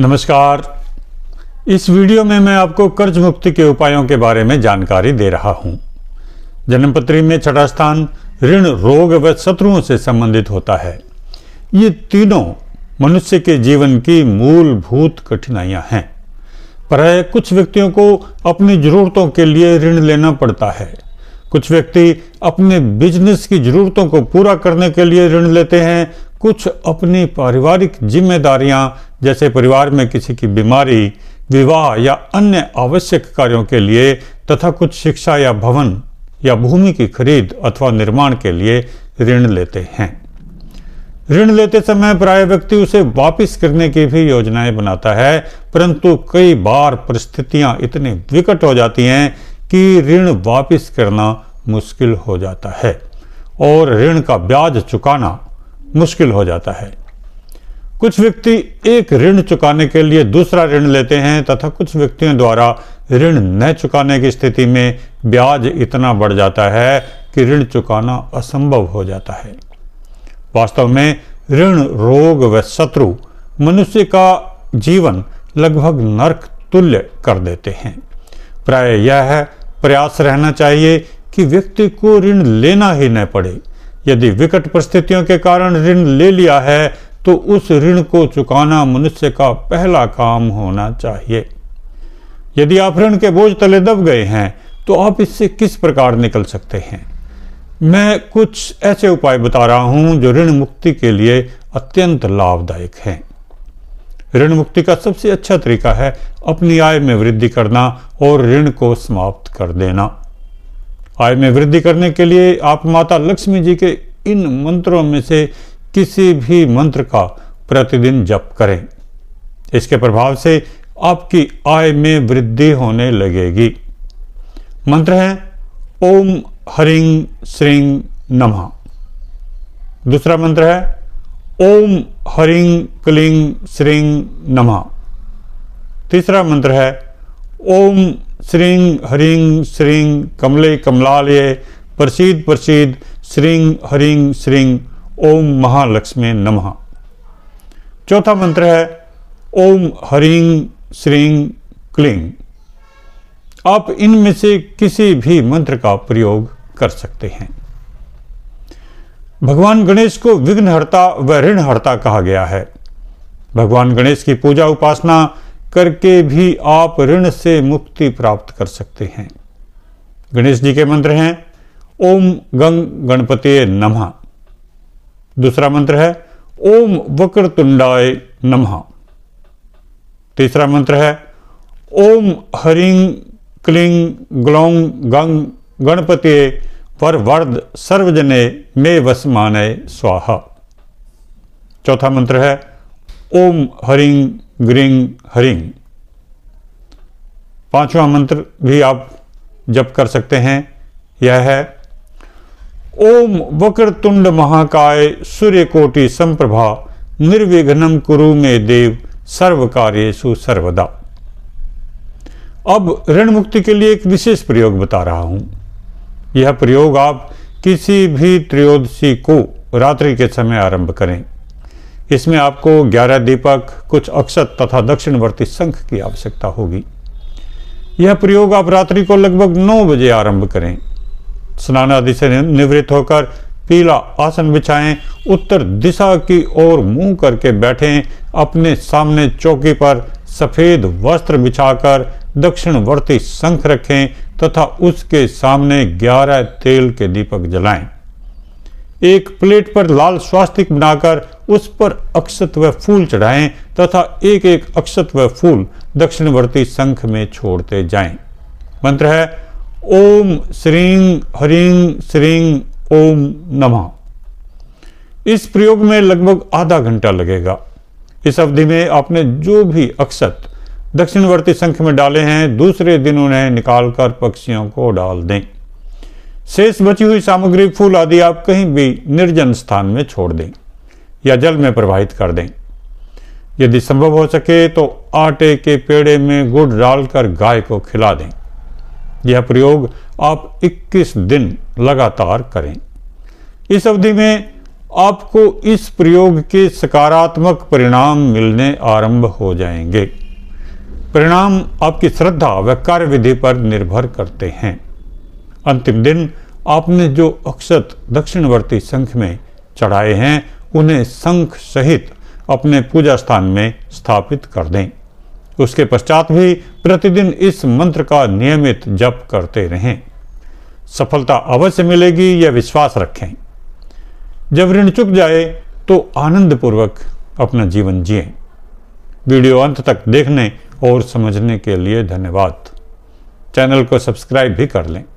नमस्कार इस वीडियो में मैं आपको कर्ज मुक्ति के उपायों के बारे में जानकारी दे रहा हूं। जन्मपत्री में छठा स्थान ऋण रोग व शत्रुओं से संबंधित होता है ये तीनों मनुष्य के जीवन की मूलभूत कठिनाइयां हैं पर है कुछ व्यक्तियों को अपनी जरूरतों के लिए ऋण लेना पड़ता है कुछ व्यक्ति अपने बिजनेस की जरूरतों को पूरा करने के लिए ऋण लेते हैं कुछ अपनी पारिवारिक जिम्मेदारियां जैसे परिवार में किसी की बीमारी विवाह या अन्य आवश्यक कार्यों के लिए तथा कुछ शिक्षा या भवन या भूमि की खरीद अथवा निर्माण के लिए ऋण लेते हैं ऋण लेते समय प्राय व्यक्ति उसे वापस करने की भी योजनाएं बनाता है परंतु कई बार परिस्थितियां इतनी विकट हो जाती हैं कि ऋण वापस करना मुश्किल हो जाता है और ऋण का ब्याज चुकाना मुश्किल हो जाता है कुछ व्यक्ति एक ऋण चुकाने के लिए दूसरा ऋण लेते हैं तथा कुछ व्यक्तियों द्वारा ऋण न चुकाने की स्थिति में ब्याज इतना बढ़ जाता है कि ऋण चुकाना असंभव हो जाता है वास्तव में ऋण रोग व शत्रु मनुष्य का जीवन लगभग नरक तुल्य कर देते हैं प्राय यह है प्रयास रहना चाहिए कि व्यक्ति को ऋण लेना ही न पड़े यदि विकट परिस्थितियों के कारण ऋण ले लिया है तो उस ऋण को चुकाना मनुष्य का पहला काम होना चाहिए यदि आप ऋण के बोझ तले दब गए हैं तो आप इससे किस प्रकार निकल सकते हैं मैं कुछ ऐसे उपाय बता रहा हूं जो ऋण मुक्ति के लिए अत्यंत लाभदायक हैं ऋण मुक्ति का सबसे अच्छा तरीका है अपनी आय में वृद्धि करना और ऋण को समाप्त कर देना आय में वृद्धि करने के लिए आप माता लक्ष्मी जी के इन मंत्रों में से किसी भी मंत्र का प्रतिदिन जप करें इसके प्रभाव से आपकी आय में वृद्धि होने लगेगी मंत्र है ओम हरिंग श्रीं नमः दूसरा मंत्र है ओम हरिंग क्लिंग श्रीं नमः तीसरा मंत्र है ओम श्रीं हरिंग श्रीं कमले कमलालय प्रसिद्ध प्रसिद्ध श्रीं हरिंग श्रीं ओम महालक्ष्मी नमः चौथा मंत्र है ओम हरिंग श्रींग क्लिंग आप इनमें से किसी भी मंत्र का प्रयोग कर सकते हैं भगवान गणेश को विघ्नहर्ता व ऋणहर्ता कहा गया है भगवान गणेश की पूजा उपासना करके भी आप ऋण से मुक्ति प्राप्त कर सकते हैं गणेश जी के मंत्र हैं ओम गंग गणपते नमः दूसरा मंत्र है ओम तुंडाय नमः तीसरा मंत्र है ओम हरिंग क्लिंग ग्लोंग गंग गणपति वर वर्द सर्वजने मे वसमानय स्वाहा चौथा मंत्र है ओम हरिंग ग्रिंग हरिंग पांचवा मंत्र भी आप जप कर सकते हैं यह है ओम वक्रतुंड महाकाय सूर्य कोटि संप्रभा निर्विघ्नम कुरु मे देव सर्व कार्येशु सर्वदा अब ऋण मुक्ति के लिए एक विशेष प्रयोग बता रहा हूं यह प्रयोग आप किसी भी त्रयोदशी को रात्रि के समय आरंभ करें इसमें आपको 11 दीपक कुछ अक्षत तथा दक्षिणवर्ती संख की आवश्यकता होगी यह प्रयोग आप रात्रि को लगभग 9 बजे आरंभ करें स्नान आदि से निवृत्त होकर पीला आसन बिछाएं उत्तर दिशा की ओर मुंह करके बैठें अपने सामने चौकी पर सफ़ेद वस्त्र बिछाकर दक्षिणवर्ती शंख रखें तथा उसके सामने ग्यारह तेल के दीपक जलाएं एक प्लेट पर लाल स्वास्तिक बनाकर उस पर अक्षत व फूल चढ़ाएं तथा एक एक अक्षत व फूल दक्षिणवर्ती शंख में छोड़ते जाएं। मंत्र है ओम श्रीं हरिंग श्रीं ओम नमः इस प्रयोग में लगभग आधा घंटा लगेगा इस अवधि में आपने जो भी अक्षत दक्षिणवर्ती संख में डाले हैं दूसरे दिन उन्हें निकालकर पक्षियों को डाल दें शेष बची हुई सामग्री फूल आदि आप कहीं भी निर्जन स्थान में छोड़ दें या जल में प्रवाहित कर दें यदि संभव हो सके तो आटे के पेड़े में गुड़ डालकर गाय को खिला दें यह प्रयोग आप 21 दिन लगातार करें इस अवधि में आपको इस प्रयोग के सकारात्मक परिणाम मिलने आरंभ हो जाएंगे परिणाम आपकी श्रद्धा व कार्य विधि पर निर्भर करते हैं अंतिम दिन आपने जो अक्षत दक्षिणवर्ती संख में चढ़ाए हैं उन्हें संख सहित अपने पूजा स्थान में स्थापित कर दें उसके पश्चात भी प्रतिदिन इस मंत्र का नियमित जप करते रहें सफलता अवश्य मिलेगी यह विश्वास रखें जब ऋण चुक जाए तो आनंदपूर्वक अपना जीवन जिए वीडियो अंत तक देखने और समझने के लिए धन्यवाद चैनल को सब्सक्राइब भी कर लें